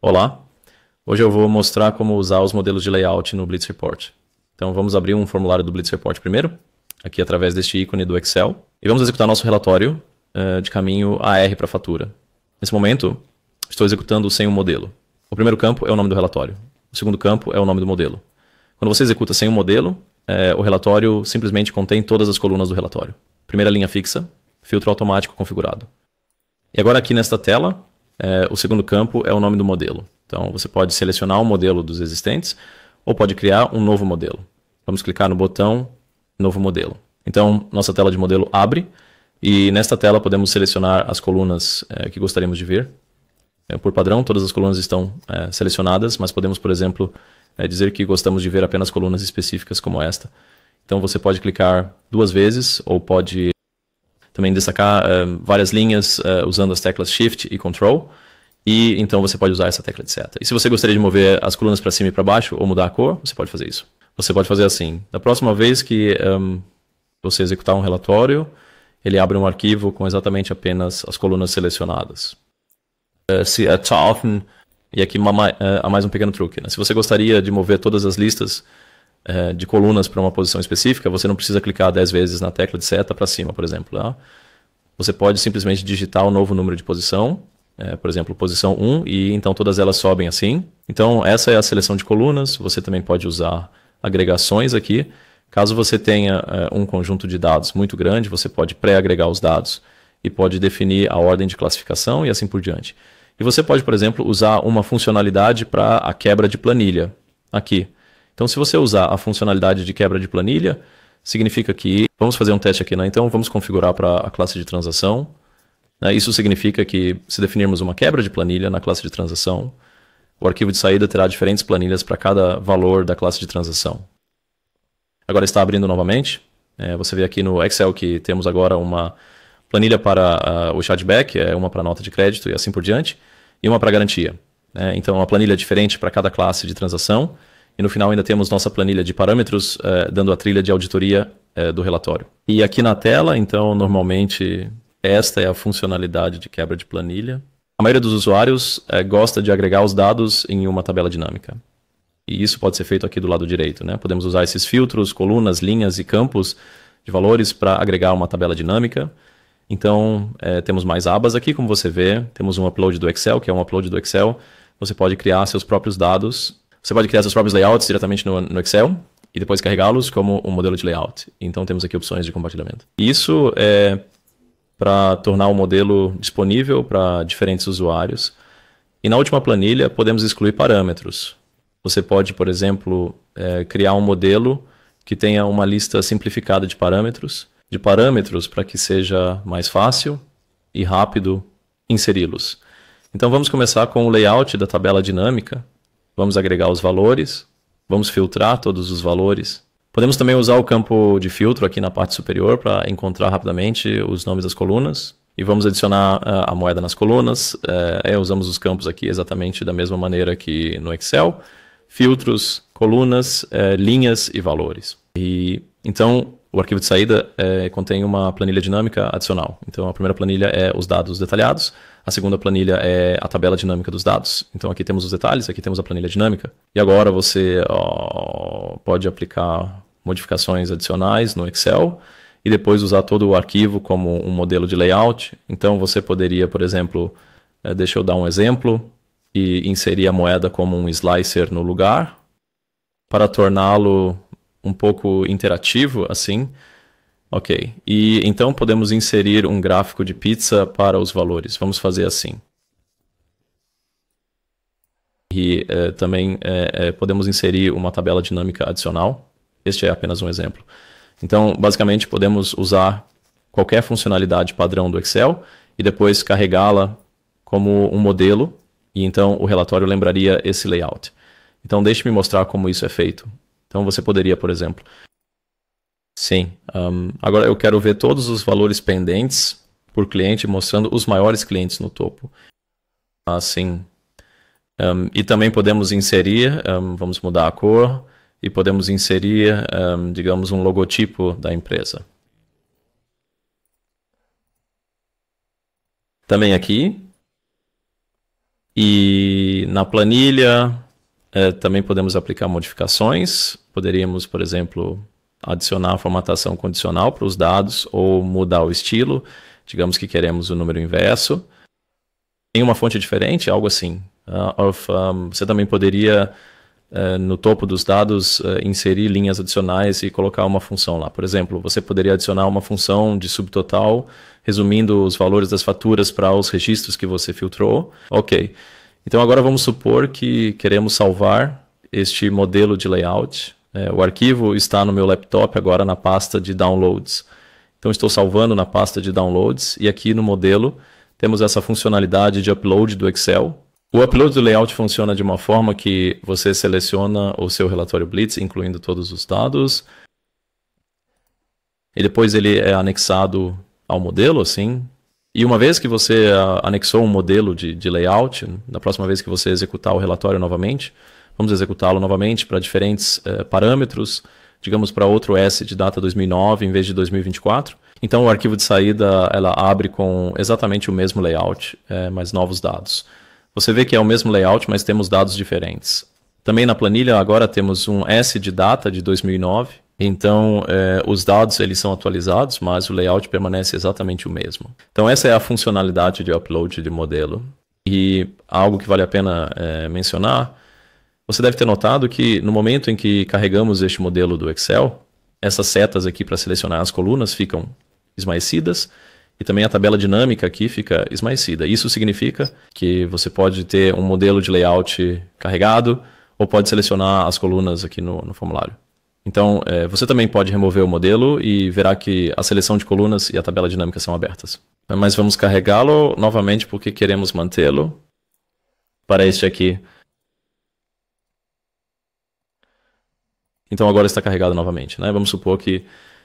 Olá, hoje eu vou mostrar como usar os modelos de layout no Blitz Report. Então vamos abrir um formulário do Blitz Report primeiro, aqui através deste ícone do Excel, e vamos executar nosso relatório uh, de caminho AR para fatura. Nesse momento, estou executando sem o um modelo. O primeiro campo é o nome do relatório, o segundo campo é o nome do modelo. Quando você executa sem o um modelo, uh, o relatório simplesmente contém todas as colunas do relatório. Primeira linha fixa, filtro automático configurado. E agora aqui nesta tela, é, o segundo campo é o nome do modelo. Então, você pode selecionar o um modelo dos existentes ou pode criar um novo modelo. Vamos clicar no botão Novo Modelo. Então, nossa tela de modelo abre e nesta tela podemos selecionar as colunas é, que gostaríamos de ver. É, por padrão, todas as colunas estão é, selecionadas, mas podemos, por exemplo, é, dizer que gostamos de ver apenas colunas específicas como esta. Então, você pode clicar duas vezes ou pode também destacar uh, várias linhas uh, usando as teclas Shift e Control. E então você pode usar essa tecla de seta. E se você gostaria de mover as colunas para cima e para baixo ou mudar a cor, você pode fazer isso. Você pode fazer assim. Da próxima vez que um, ehm, você executar um relatório, ele abre um arquivo com exatamente apenas as colunas selecionadas. Uh, se uh, often, e aqui uma, uh, há mais um pequeno truque. Né? Se você gostaria de mover todas as listas é, de colunas para uma posição específica, você não precisa clicar 10 vezes na tecla de seta para cima, por exemplo. Né? Você pode simplesmente digitar o um novo número de posição, é, por exemplo, posição 1, e então todas elas sobem assim. Então, essa é a seleção de colunas. Você também pode usar agregações aqui. Caso você tenha é, um conjunto de dados muito grande, você pode pré-agregar os dados e pode definir a ordem de classificação e assim por diante. E você pode, por exemplo, usar uma funcionalidade para a quebra de planilha. Aqui, então, se você usar a funcionalidade de quebra de planilha, significa que vamos fazer um teste aqui, né? Então, vamos configurar para a classe de transação. Né? Isso significa que se definirmos uma quebra de planilha na classe de transação, o arquivo de saída terá diferentes planilhas para cada valor da classe de transação. Agora está abrindo novamente. É, você vê aqui no Excel que temos agora uma planilha para uh, o chargeback, é uma para nota de crédito e assim por diante, e uma para garantia. Né? Então, uma planilha diferente para cada classe de transação. E no final ainda temos nossa planilha de parâmetros eh, dando a trilha de auditoria eh, do relatório. E aqui na tela, então, normalmente esta é a funcionalidade de quebra de planilha. A maioria dos usuários eh, gosta de agregar os dados em uma tabela dinâmica. E isso pode ser feito aqui do lado direito. Né? Podemos usar esses filtros, colunas, linhas e campos de valores para agregar uma tabela dinâmica. Então, temos mais abas aqui, como você vê. Temos um upload do Excel, que é um upload do Excel. Você pode criar seus próprios dados você pode criar seus próprios layouts diretamente no, no Excel e depois carregá-los como um modelo de layout. Então temos aqui opções de compartilhamento. Isso é para tornar o modelo disponível para diferentes usuários. E na última planilha podemos excluir parâmetros. Você pode, por exemplo, é, criar um modelo que tenha uma lista simplificada de parâmetros, de parâmetros para que seja mais fácil e rápido inseri-los. Então vamos começar com o layout da tabela dinâmica, Vamos agregar os valores, vamos filtrar todos os valores. Podemos também usar o campo de filtro aqui na parte superior para encontrar rapidamente os nomes das colunas. E vamos adicionar ah, a moeda nas colunas. Eh, é, usamos os campos aqui exatamente da mesma maneira que no Excel. Filtros, colunas, é, linhas e valores. E então o arquivo de saída é, contém uma planilha dinâmica adicional. Então a primeira planilha é os dados detalhados. A segunda planilha é a tabela dinâmica dos dados. Então aqui temos os detalhes, aqui temos a planilha dinâmica. E agora você ó, pode aplicar modificações adicionais no Excel e depois usar todo o arquivo como um modelo de layout. Então você poderia, por exemplo, eh, deixa eu dar um exemplo, e inserir a moeda como um slicer no lugar para torná-lo um pouco interativo assim. Ok. E então podemos inserir um gráfico de pizza para os valores. Vamos fazer assim. E eh, também eh, eh, podemos inserir uma tabela dinâmica adicional. Este é apenas um exemplo. Então, basicamente, podemos usar qualquer funcionalidade padrão do Excel e depois carregá-la como um modelo e então o relatório lembraria esse layout. Então, deixe-me mostrar como isso é feito. Então, você poderia, por exemplo, Sim. Um, agora eu quero ver todos os valores pendentes por cliente, mostrando os maiores clientes no topo. Assim. Ah, um, e também podemos inserir, um, vamos mudar a cor, e podemos inserir, digamos, um logotipo da empresa. Também aqui. E na planilha, é, também podemos aplicar modificações. Poderíamos, por exemplo, adicionar a formatação condicional para os dados ou mudar o estilo. Digamos que queremos o número inverso em uma fonte diferente, algo assim. Uh, of, um, você também poderia, uh, no topo dos dados, uh, inserir linhas adicionais e colocar uma função lá. Por exemplo, você poderia adicionar uma função de subtotal, resumindo os valores das faturas para os registros que você filtrou. Ok. Então agora vamos supor que queremos salvar este modelo de layout é, o arquivo está no meu laptop agora na pasta de downloads. Então estou salvando na pasta de downloads e aqui no modelo temos essa funcionalidade de upload do Excel. O upload do layout funciona de uma forma que você seleciona o seu relatório Blitz, incluindo todos os dados. E depois ele é anexado ao modelo, assim. E uma vez que você ah, anexou um modelo de, de layout, na próxima vez que você executar o relatório novamente, vamos executá-lo novamente para diferentes uh, parâmetros, digamos para outro S de data 2009 em vez de 2024. Então o arquivo de saída ela abre com exatamente o mesmo layout, é, mas novos dados. Você vê que é o mesmo layout, mas temos dados diferentes. Também na planilha agora temos um S de data de 2009, então é, os dados eles são atualizados, mas o layout permanece exatamente o mesmo. Então essa é a funcionalidade de upload de modelo. E algo que vale a pena é, mencionar você deve ter notado que no momento em que carregamos este modelo do Excel, essas setas aqui para selecionar as colunas ficam esmaecidas e também a tabela dinâmica aqui fica esmaecida. Isso significa que você pode ter um modelo de layout carregado ou pode selecionar as colunas aqui no, no formulário. Então, é, você também pode remover o modelo e verá que a seleção de colunas e a tabela dinâmica são abertas. Mas vamos carregá-lo novamente porque queremos mantê-lo para este aqui. então agora está carregado novamente. Né? Vamos supor que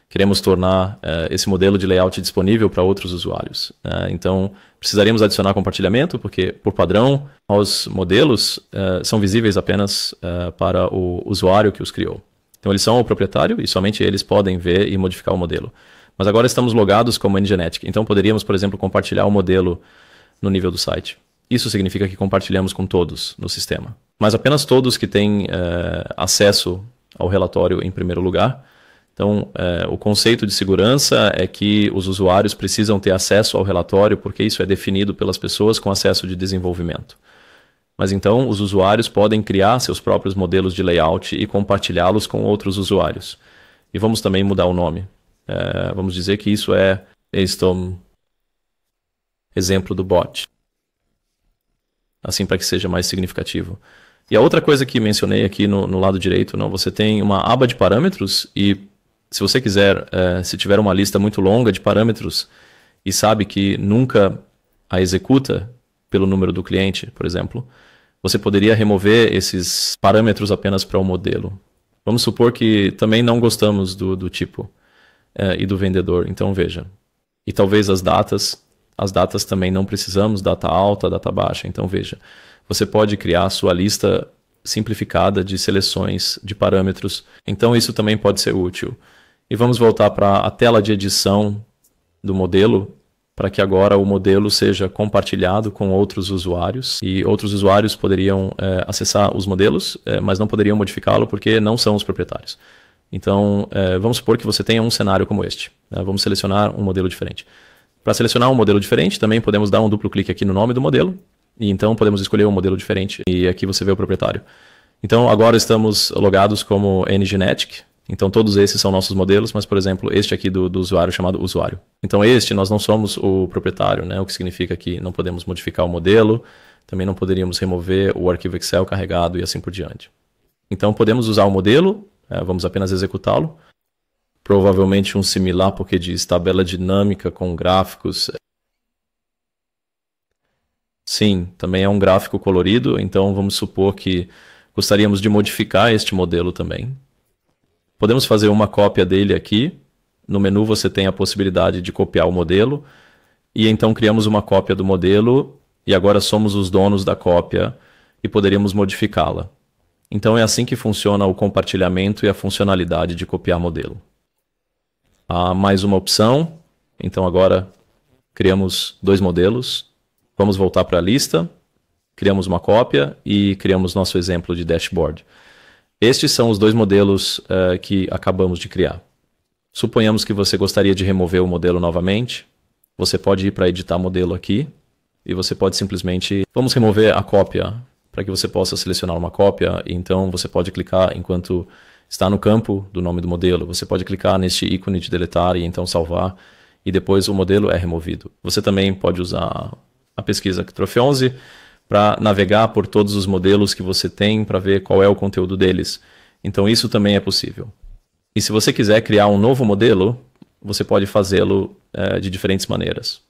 queremos tornar uh, esse modelo de layout disponível para outros usuários. Uh, então, precisaríamos adicionar compartilhamento, porque, por padrão, os modelos uh, são visíveis apenas eh, para o usuário que os criou. Então, eles são o proprietário e somente eles podem ver e modificar o modelo. Mas agora estamos logados como Nginetics, então poderíamos, por exemplo, compartilhar o modelo no nível do site. Isso significa que compartilhamos com todos no sistema. Mas apenas todos que têm acesso ao relatório em primeiro lugar. Então, é, o conceito de segurança é que os usuários precisam ter acesso ao relatório, porque isso é definido pelas pessoas com acesso de desenvolvimento. Mas então, os usuários podem criar seus próprios modelos de layout e compartilhá-los com outros usuários. E vamos também mudar o nome. É, vamos dizer que isso é este exemplo do bot. Assim, para que seja mais significativo. E a outra coisa que mencionei aqui no, no lado direito, não, você tem uma aba de parâmetros e se você quiser, é, se tiver uma lista muito longa de parâmetros e sabe que nunca a executa pelo número do cliente, por exemplo, você poderia remover esses parâmetros apenas para o um modelo. Vamos supor que também não gostamos do, do tipo é, e do vendedor, então veja. E talvez as datas, as datas também não precisamos, data alta, data baixa, então veja você pode criar a sua lista simplificada de seleções de parâmetros. Então isso também pode ser útil. E vamos voltar para a tela de edição do modelo, para que agora o modelo seja compartilhado com outros usuários. E outros usuários poderiam é, acessar os modelos, é, mas não poderiam modificá-lo porque não são os proprietários. Então, é, vamos supor que você tenha um cenário como este. Né? Vamos selecionar um modelo diferente. Para selecionar um modelo diferente, também podemos dar um duplo clique aqui no nome do modelo e então podemos escolher um modelo diferente. E aqui você vê o proprietário. Então agora estamos logados como ngenetic. Então todos esses são nossos modelos, mas por exemplo este aqui do, do usuário é chamado usuário. Então este nós não somos o proprietário, né? O que significa que não podemos modificar o modelo. Também não poderíamos remover o arquivo Excel carregado e assim por diante. Então podemos usar o modelo, é, vamos apenas executá-lo provavelmente um similar, porque diz tabela dinâmica com gráficos Sim, também é um gráfico colorido, então vamos supor que gostaríamos de modificar este modelo também. Podemos fazer uma cópia dele aqui. No menu você tem a possibilidade de copiar o modelo. E então criamos uma cópia do modelo e agora somos os donos da cópia e poderíamos modificá-la. Então é assim que funciona o compartilhamento e a funcionalidade de copiar modelo. Há mais uma opção. Então agora criamos dois modelos Vamos voltar para a lista, criamos uma cópia e criamos nosso exemplo de dashboard. Estes são os dois modelos uh, que acabamos de criar. Suponhamos que você gostaria de remover o modelo novamente. Você pode ir para editar modelo aqui e você pode simplesmente... Vamos remover a cópia para que você possa selecionar uma cópia. Então você pode clicar enquanto está no campo do nome do modelo. Você pode clicar neste ícone de deletar e então salvar e depois o modelo é removido. Você também pode usar a pesquisa Trophy 11 para navegar por todos os modelos que você tem para ver qual é o conteúdo deles. Então isso também é possível. E se você quiser criar um novo modelo, você pode fazê-lo é, de diferentes maneiras.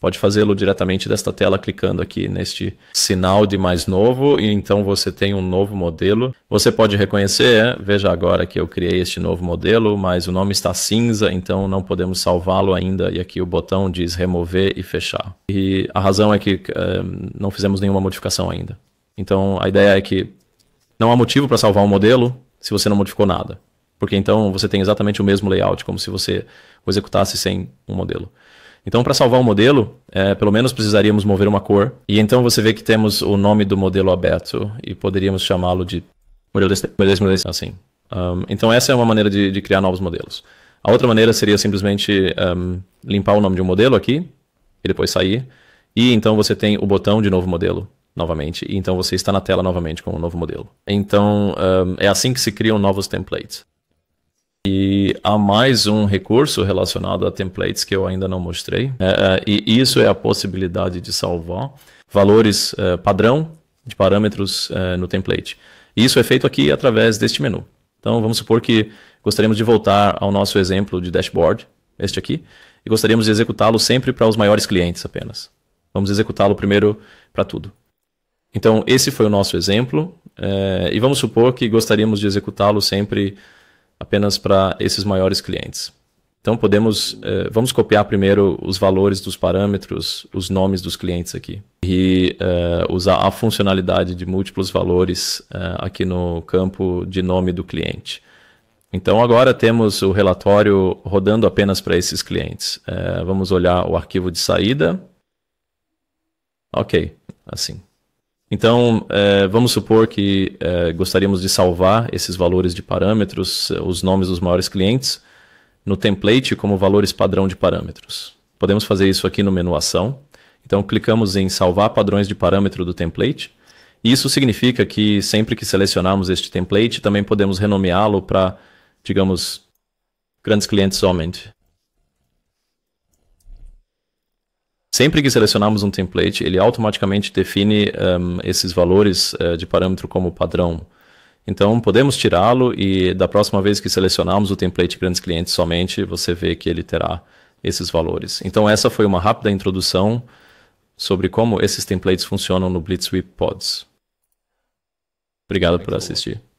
Pode fazê-lo diretamente desta tela clicando aqui neste sinal de mais novo e então você tem um novo modelo. Você pode reconhecer, é, veja agora que eu criei este novo modelo, mas o nome está cinza, então não podemos salvá-lo ainda e aqui o botão diz remover e fechar. E a razão é que é, não fizemos nenhuma modificação ainda. Então a ideia é que não há motivo para salvar um modelo se você não modificou nada, porque então você tem exatamente o mesmo layout, como se você o executasse sem um modelo. Então, para salvar o modelo, é, pelo menos precisaríamos mover uma cor. E então você vê que temos o nome do modelo aberto e poderíamos chamá-lo de modelo desse, modelo desse, modelo desse assim. Um, então, essa é uma maneira de, de, criar novos modelos. A outra maneira seria simplesmente um, limpar o nome de um modelo aqui e depois sair. E então você tem o botão de novo modelo novamente. E então você está na tela novamente com o um novo modelo. Então, é assim que se criam novos templates. E há mais um recurso relacionado a templates que eu ainda não mostrei, é, é, e isso é a possibilidade de salvar valores é, padrão de parâmetros é, no template. E Isso é feito aqui através deste menu. Então vamos supor que gostaríamos de voltar ao nosso exemplo de dashboard, este aqui, e gostaríamos de executá-lo sempre para os maiores clientes apenas. Vamos executá-lo primeiro para tudo. Então esse foi o nosso exemplo, é, e vamos supor que gostaríamos de executá-lo sempre apenas para esses maiores clientes. Então podemos, eh, vamos copiar primeiro os valores dos parâmetros, os nomes dos clientes aqui e eh, usar a funcionalidade de múltiplos valores eh, aqui no campo de nome do cliente. Então agora temos o relatório rodando apenas para esses clientes. Eh, vamos olhar o arquivo de saída. Ok, assim. Então, é, vamos supor que é, gostaríamos de salvar esses valores de parâmetros, os nomes dos maiores clientes, no template como valores padrão de parâmetros. Podemos fazer isso aqui no menu Ação. Então, clicamos em Salvar padrões de parâmetro do template. Isso significa que sempre que selecionarmos este template, também podemos renomeá-lo para, digamos, grandes clientes somente. sempre que selecionarmos um template, ele automaticamente define um, ehm, esses valores uh, de parâmetro como padrão. Então, podemos tirá-lo e da próxima vez que selecionarmos o template grandes clientes somente, você vê que ele terá esses valores. Então, essa foi uma rápida introdução sobre como esses templates funcionam no Blitzwhip Pods. Obrigado Muito por assistir.